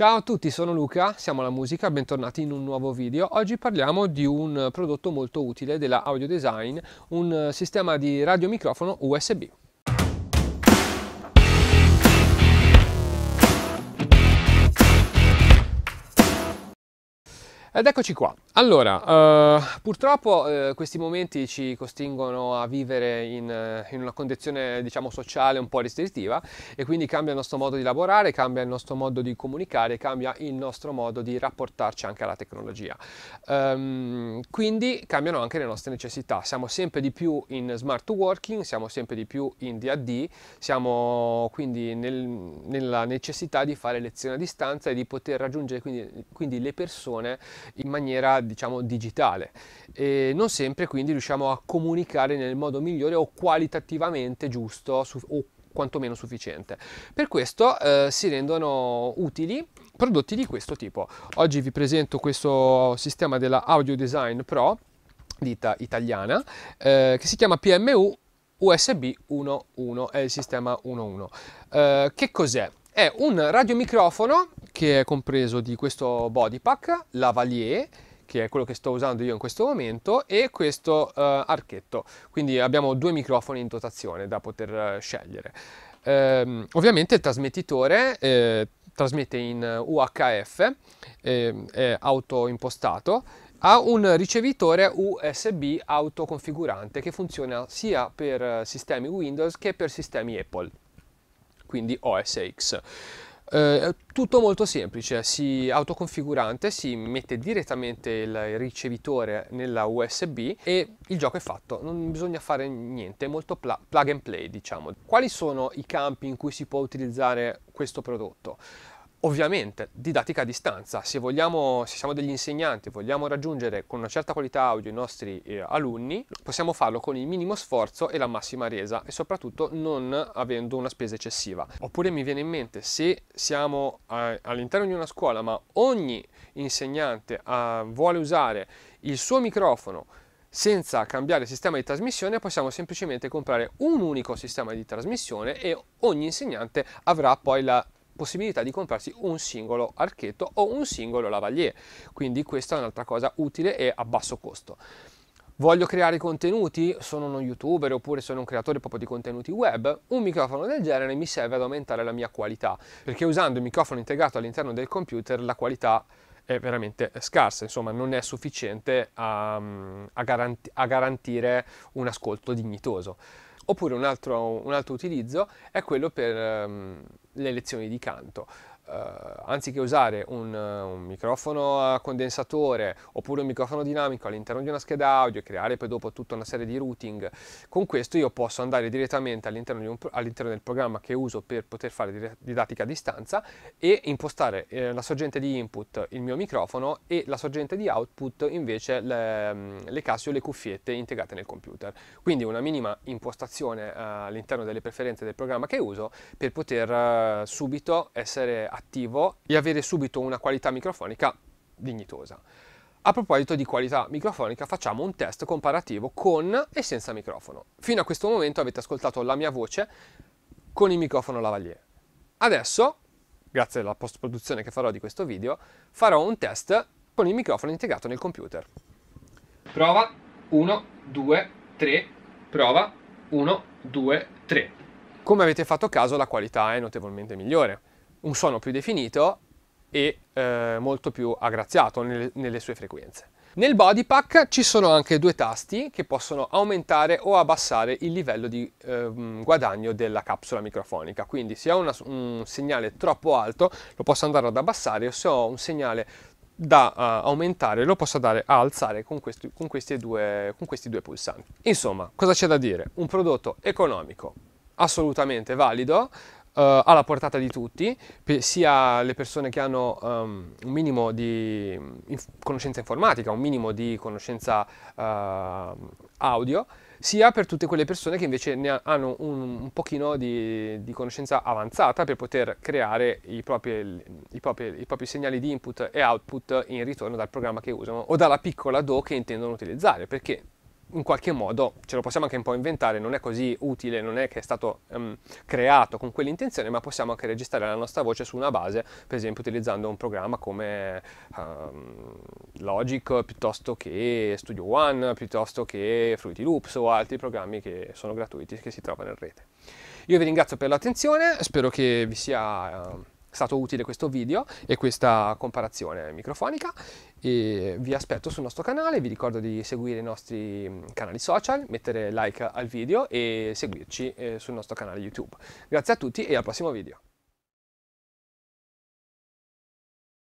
Ciao a tutti, sono Luca, siamo alla musica, bentornati in un nuovo video. Oggi parliamo di un prodotto molto utile della Audio Design, un eh, sistema di radiomicrofono USB. Ed eccoci qua. Allora, eh, purtroppo eh, questi momenti ci costringono a vivere in, eh, in, una condizione, diciamo, sociale un po' restrittiva e quindi cambia il nostro modo di lavorare, cambia il nostro modo di comunicare, cambia il nostro modo di rapportarci anche alla tecnologia. Um, quindi cambiano anche le nostre necessità. Siamo sempre di più in smart working, siamo sempre di più in DAD, siamo quindi nel, nella necessità di fare lezioni a distanza e di poter raggiungere quindi, quindi le persone in maniera diciamo digitale e non sempre quindi riusciamo a comunicare nel modo migliore o qualitativamente giusto su, o quantomeno sufficiente. Per questo eh, si rendono utili prodotti di questo tipo. Oggi vi presento questo sistema della Audio Design Pro, ditta italiana, eh, che si chiama PMU USB 1.1, è il sistema 1.1. Eh, che cos'è? È un radiomicrofono che è compreso di questo body pack, lavalier, che è quello che sto usando io in questo momento, e questo eh, archetto. Quindi abbiamo due microfoni in dotazione da poter eh, scegliere. Ehm, ovviamente il trasmettitore eh, trasmette in UHF, eh, è autoimpostato, ha un ricevitore USB autoconfigurante che funziona sia per eh, sistemi Windows che per sistemi Apple, quindi OS X. Eh, tutto molto semplice, si autoconfigurante, si mette direttamente il ricevitore nella USB e il gioco è fatto, non bisogna fare niente, è molto pl plug and play diciamo. Quali sono i campi in cui si può utilizzare questo prodotto? Ovviamente, didattica a distanza, se, vogliamo, se siamo degli insegnanti e vogliamo raggiungere con una certa qualità audio i nostri eh, alunni, possiamo farlo con il minimo sforzo e la massima resa e soprattutto non avendo una spesa eccessiva. Oppure mi viene in mente, se siamo eh, all'interno di una scuola ma ogni insegnante eh, vuole usare il suo microfono senza cambiare sistema di trasmissione possiamo semplicemente comprare un unico sistema di trasmissione e ogni insegnante avrà poi la possibilità di comprarsi un singolo archetto o un singolo lavalier. Quindi questa è un'altra cosa utile e a basso costo. Voglio creare contenuti, sono uno youtuber oppure sono un creatore proprio di contenuti web, un microfono del genere mi serve ad aumentare la mia qualità, perché usando il microfono integrato all'interno del computer la qualità è veramente scarsa, insomma non è sufficiente a, a, garanti, a garantire un ascolto dignitoso. Oppure un altro, un altro, utilizzo è quello per... Um, le lezioni di canto. Uh, anziché usare un, eh, un, microfono a condensatore oppure un microfono dinamico all'interno di una scheda audio e creare poi dopo tutta una serie di routing, con questo io posso andare direttamente all'interno, pro all del programma che uso per poter fare didattica a distanza e impostare eh, la sorgente di input il mio microfono e la sorgente di output invece le, mm, le casse o le cuffiette integrate nel computer. Quindi una minima impostazione uh, all'interno delle preferenze del programma che uso per poter subito essere a attivo e avere subito una qualità microfonica dignitosa. A proposito di qualità microfonica, facciamo un test comparativo con e senza microfono. Fino a questo momento avete ascoltato la mia voce con il microfono lavalier. Adesso, grazie alla post-produzione che farò di questo video, farò un test con il microfono integrato nel computer. Prova 1, 2, 3, prova 1, 2, 3. Come avete fatto caso, la qualità è notevolmente migliore un suono più definito e eh, molto più aggraziato nelle, nelle sue frequenze. Nel body pack ci sono anche due tasti che possono aumentare o abbassare il livello di eh, guadagno della capsula microfonica, quindi se ho una, un segnale troppo alto lo posso andare ad abbassare o se ho un segnale da uh, aumentare lo posso andare a alzare con questi, con, questi due, con questi due pulsanti. Insomma, cosa c'è da dire? Un prodotto economico, assolutamente valido, Uh, alla portata di tutti, pe sia le persone che hanno um, un minimo di inf conoscenza informatica, un minimo di conoscenza uh, audio, sia per tutte quelle persone che invece ne hanno un, un pochino di, di, conoscenza avanzata per poter creare i propri, i, propri, i propri, segnali di input e output in ritorno dal programma che usano o dalla piccola DO che intendono utilizzare, perché in qualche modo ce lo possiamo anche un po' inventare, non è così utile, non è che è stato um, creato con quell'intenzione, ma possiamo anche registrare la nostra voce su una base, per esempio utilizzando un programma come um, Logic piuttosto che Studio One, piuttosto che Fruity Loops o altri programmi che sono gratuiti che si trovano in rete. Io vi ringrazio per l'attenzione, spero che vi sia... Uh, stato utile questo video e questa comparazione microfonica e vi aspetto sul nostro canale, vi ricordo di seguire i nostri mm, canali social, mettere like al video e seguirci eh, sul nostro canale YouTube. Grazie a tutti e al prossimo video.